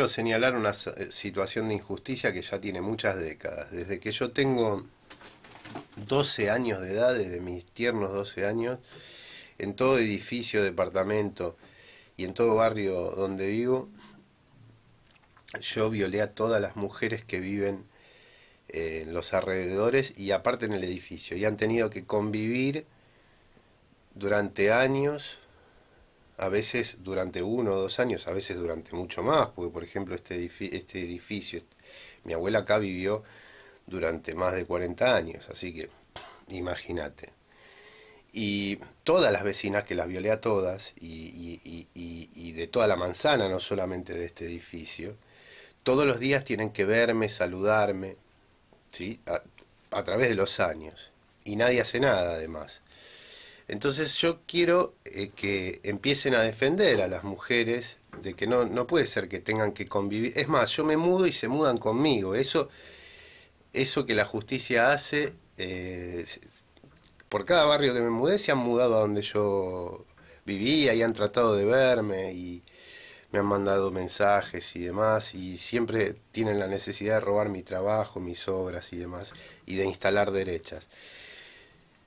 Quiero señalar una eh, situación de injusticia que ya tiene muchas décadas. Desde que yo tengo 12 años de edad, desde mis tiernos 12 años, en todo edificio, departamento y en todo barrio donde vivo, yo violé a todas las mujeres que viven eh, en los alrededores y aparte en el edificio. Y han tenido que convivir durante años a veces durante uno o dos años, a veces durante mucho más, porque por ejemplo este, edificio, este edificio mi abuela acá vivió durante más de 40 años, así que imagínate. Y todas las vecinas, que las violé a todas, y, de toda la manzana, no solamente de este edificio, todos los días tienen que verme, saludarme, ¿sí? a través de los años. Y nadie hace nada además. Entonces yo quiero eh, que empiecen a defender a las mujeres de que no, no puede ser que tengan que convivir. Es más, yo me mudo y se mudan conmigo. Eso, eso que la justicia hace, eh, por cada barrio que me mudé, se han mudado a donde yo vivía y han tratado de verme y me han mandado mensajes y demás y siempre tienen la necesidad de robar mi trabajo, mis obras y demás y de instalar derechas.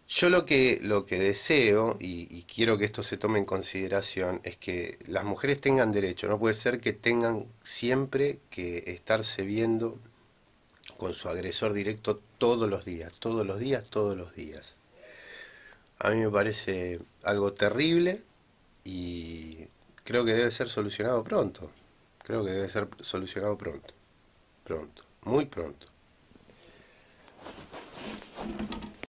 Yo lo que, lo que deseo, y, y, quiero que esto se tome en consideración, es que las mujeres tengan derecho. No puede ser que tengan siempre que estarse viendo con su agresor directo todos los días, todos los días, todos los días. A mí me parece algo terrible y creo que debe ser solucionado pronto. Creo que debe ser solucionado pronto. Pronto. Muy pronto.